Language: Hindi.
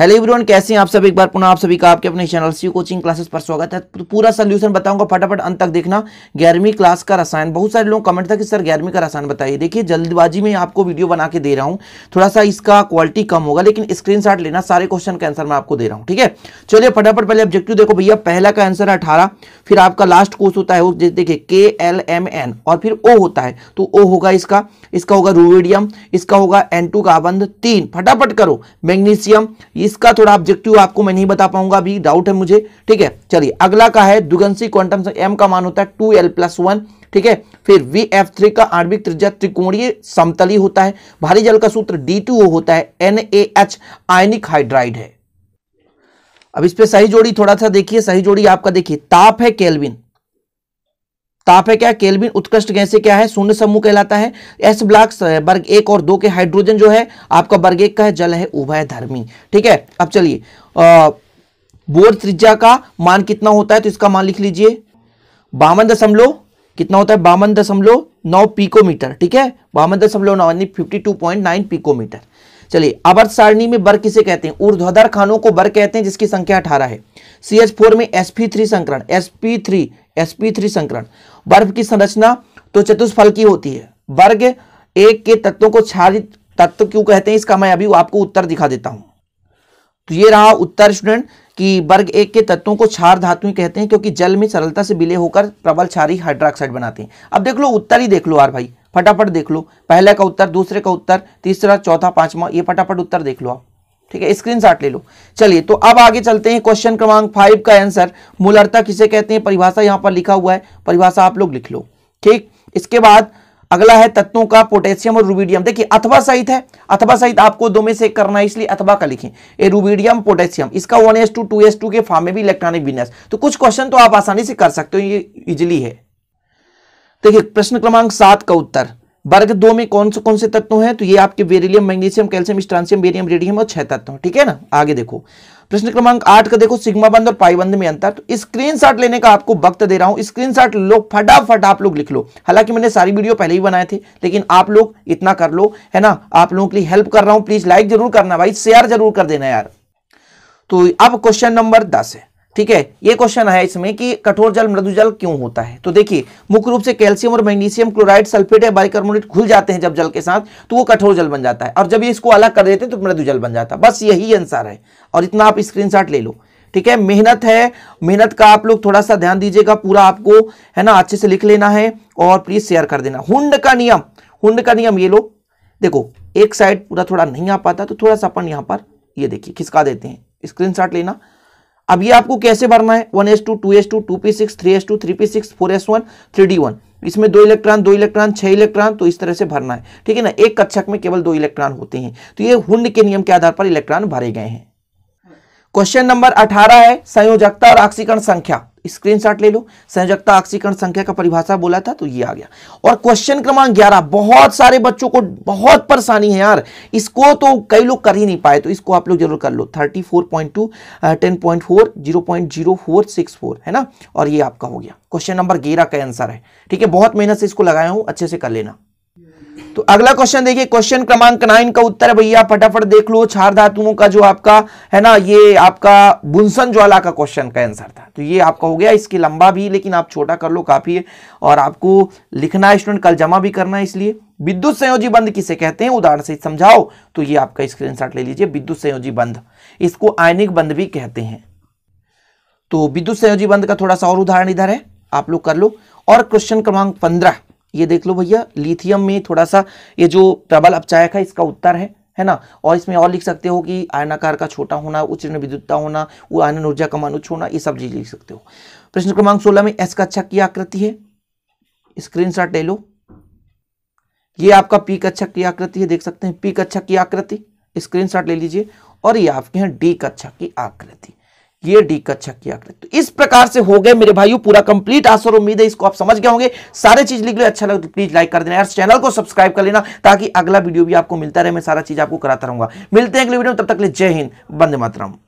हेलो एवरीवन कैसे हैं आप सब एक बार पुनः आप सभी का आपके अपने चैनल सी कोचिंग क्लासेस पर स्वागत है तो पूरा सोल्यूशन बताऊंगा फटाफट अंत तक देखना ग्यारहवीं क्लास का रसायन बहुत सारे लोग कमेंट था कि सर ग्यारहवीं का रसायन बताइए देखिए जल्दबाजी में आपको वीडियो बना के दे रहा हूँ थोड़ा सा इसका क्वालिटी कम होगा लेकिन स्क्रीन लेना सारे क्वेश्चन का आंसर मैं आपको दे रहा हूँ ठीक है चलिए फटाफट पहले ऑब्जेक्टिव देखो भैया पहला का आंसर है अठारह फिर आपका लास्ट कोर्स होता है देखिए के एल एम एन और फिर ओ होता है तो ओ होगा इसका इसका होगा रूविडियम इसका होगा एन का आबंध तीन फटाफट करो मैग्नीशियम इसका थोड़ा ऑब्जेक्टिव आपको मैं नहीं बता पाऊंगा अभी डाउट है मुझे ठीक है चलिए अगला का है दुगंसी क्वांटम एम का मान होता है टू एल प्लस वन ठीक है फिर वी एफ थ्री का आणविक त्रिज्या त्रिकोणीय समतली होता है भारी जल का सूत्र डी टू ओ होता है एन ए एच आयनिक हाइड्राइड है अब इस पर सही जोड़ी थोड़ा सा देखिए सही जोड़ी आपका देखिए ताप है केल्विन ताप है क्या केल्विन उत्कृष्ट गैस से क्या है शून्य समूह कहलाता है एस ब्लॉक वर्ग एक और दो के हाइड्रोजन जो है आपका वर्ग एक का है जल है उभय धर्मी ठीक है अब चलिए बोर त्रिज्या का मान कितना होता है तो इसका मान लिख लीजिए बावन दशमलव कितना होता है बावन दशमलव नौ पीकोमीटर ठीक है बावन दशमलव नौ यानी fifty two point nine picometre चलिए आवर्त सारणी में बर किसे कहते हैं ऊर्ध्वाधर खानों को बर कहते हैं जिसकी संख्या अठारह है सी एच फोर में एस पी थ्री संकरण S P three S P three संकरण बर्फ की संरचना तो चतुष्फल की होती है वर्ग एक के तत्वों को छादित तत्व क्यों कहते हैं इसका मैं अभी आपको उत्तर दिखा देता हूं तो ये रहा उत्तर स्टूडेंट कि वर्ग एक के तत्वों को क्षार धातु कहते हैं क्योंकि जल में सरलता से बिले होकर प्रबल क्षारी हाइड्रोक्साइड बनाते हैं अब देख लो उत्तर ही देख लो यार भाई फटाफट देख लो पहले का उत्तर दूसरे का उत्तर तीसरा चौथा पांचवा ये फटाफट उत्तर देख लो आप ठीक है स्क्रीन ले लो चलिए तो अब आगे चलते हैं क्वेश्चन क्रमांक फाइव का आंसर मूलरता किसे कहते हैं परिभाषा यहां पर लिखा हुआ है परिभाषा आप लोग लिख लो ठीक इसके बाद अगला है तत्वों का पोटेशियम और रूबीडियम देखिए अथवा सहित है अथवा सहित आपको दो में से एक करना है इसलिए अथवा का लिखें ए रूबीडियम पोटेशियम इसका one S two two S two के फॉर्म में भी इलेक्ट्रॉनिक बिजनेस तो कुछ क्वेश्चन तो आप आसानी से कर सकते हो ये इजिली है देखिए प्रश्न क्रमांक सात का उत्तर वर्ग दो में कौन से कौन से तत्व हैं तो ये आपके beryllium magnesium calcium strontium barium radium और छह तत्व ठीक है ना आगे देखो प्रश्न क्रमांक आठ का देखो सिग्मा बंद और पाईबंद में अंतर तो स्क्रीनशॉट लेने का आपको वक्त दे रहा हूं स्क्रीनशॉट लो फटाफट आप लोग लिख लो हालांकि मैंने सारी वीडियो पहले ही बनाए थे लेकिन आप लोग इतना कर लो है ना आप लोगों के लिए हेल्प कर रहा हूं प्लीज लाइक जरूर करना भाई शेयर जरूर कर देना यार तो अब क्वेश्चन नंबर दस है ठीक है ये क्वेश्चन आया इसमें कि कठोर जल मृदु जल क्यों होता है तो देखिए मुख्य रूप से कैल्शियम और मैग्नीशियम क्लोराइड सल्फेट या बाइकार्बोनेट घुल जाते हैं जब जल के साथ तो वो कठोर जल बन जाता है और जब ये इसको अलग कर देते हैं तो मृदु जल बन जाता है बस यही आंसर है और इतना आप स्क्रीनशॉट ले लो ठीक है मेहनत है मेहनत का आप लोग थोड़ा सा ध्यान दीजिएगा पूरा आपको है ना अच्छे से लिख लेना है और प्लीज शेयर कर देना हुंड का नियम हुंड का नियम ये लो देखो एक साइड पूरा थोड़ा नहीं आ पाता तो थोड़ा सा अपन यहां पर ये देखिए खिसका देते हैं स्क्रीनशॉट लेना अब ये आपको कैसे भरना है one S two two S two two P six three S two three P six four S one three D one इसमें दो इलेक्ट्रॉन दो इलेक्ट्रॉन छह इलेक्ट्रॉन तो इस तरह से भरना है ठीक है ना एक कक्षक में केवल दो इलेक्ट्रॉन होते हैं तो ये हुंड के नियम के आधार पर इलेक्ट्रॉन भरे गए हैं क्वेश्चन नंबर अठारह है संयोजकता और ऑक्सीकरण संख्या स्क्रीनशॉट ले लो संयोजकता ऑक्सीकरण संख्या का परिभाषा बोला था तो ये आ गया और क्वेश्चन क्रमांक ग्यारह बहुत सारे बच्चों को बहुत परेशानी है यार इसको तो कई लोग कर ही नहीं पाए तो इसको आप लोग जरूर कर लो thirty four point two ten point four zero point zero four six four है ना और ये आपका हो गया क्वेश्चन नंबर ग्यारह का आंसर है ठीक है बहुत मेहनत से इसको लगाया हूं अच्छे से कर लेना तो अगला क्वेश्चन देखिए क्वेश्चन क्रमांक नाइन का उत्तर भैया फटाफट देख लो चार धातुओं का जो आपका है ना ये आपका बुनसन ज्वाला का क्वेश्चन का आंसर था तो ये आपका हो गया इसकी लंबा भी लेकिन आप छोटा कर लो काफी है और आपको लिखना है स्टूडेंट कल जमा भी करना है इसलिए विद्युत संयोजी बंद किसे कहते हैं उदाहरण से समझाओ तो ये आपका स्क्रीन ले लीजिए विद्युत संयोजी बंद इसको आयनिक बंद भी कहते हैं तो विद्युत संयोजी बंद का थोड़ा सा और उदाहरण इधर है आप लोग कर लो और क्वेश्चन क्रमांक पंद्रह ये देख लो भैया लिथियम में थोड़ा सा ये जो प्रबल अपचायक है इसका उत्तर है है ना और इसमें और लिख सकते हो कि आयनाकार का छोटा होना उच्च विद्युतता होना वो आयन ऊर्जा का मानुच होना ये सब चीज लिख सकते हो प्रश्न क्रमांक सोलह में एस कक्षा अच्छा की आकृति है स्क्रीन शॉट ले लो ये आपका पी कक्षा अच्छा की आकृति है देख सकते हैं पी कक्षा अच्छा की आकृति स्क्रीन शॉट ले लीजिए और ये आपके हैं डी कक्षा की आकृति ये डी कक्षक की आकृति तो इस प्रकार से हो गए मेरे भाइयों पूरा कंप्लीट आसर उम्मीद है इसको आप समझ गए होंगे सारे चीज लिख लो अच्छा लगे तो प्लीज लाइक कर देना यार चैनल को सब्सक्राइब कर लेना ताकि अगला वीडियो भी आपको मिलता रहे मैं सारा चीज आपको कराता रहूंगा मिलते हैं अगले वीडियो में तब तक ले जय हिंद बंद मातरम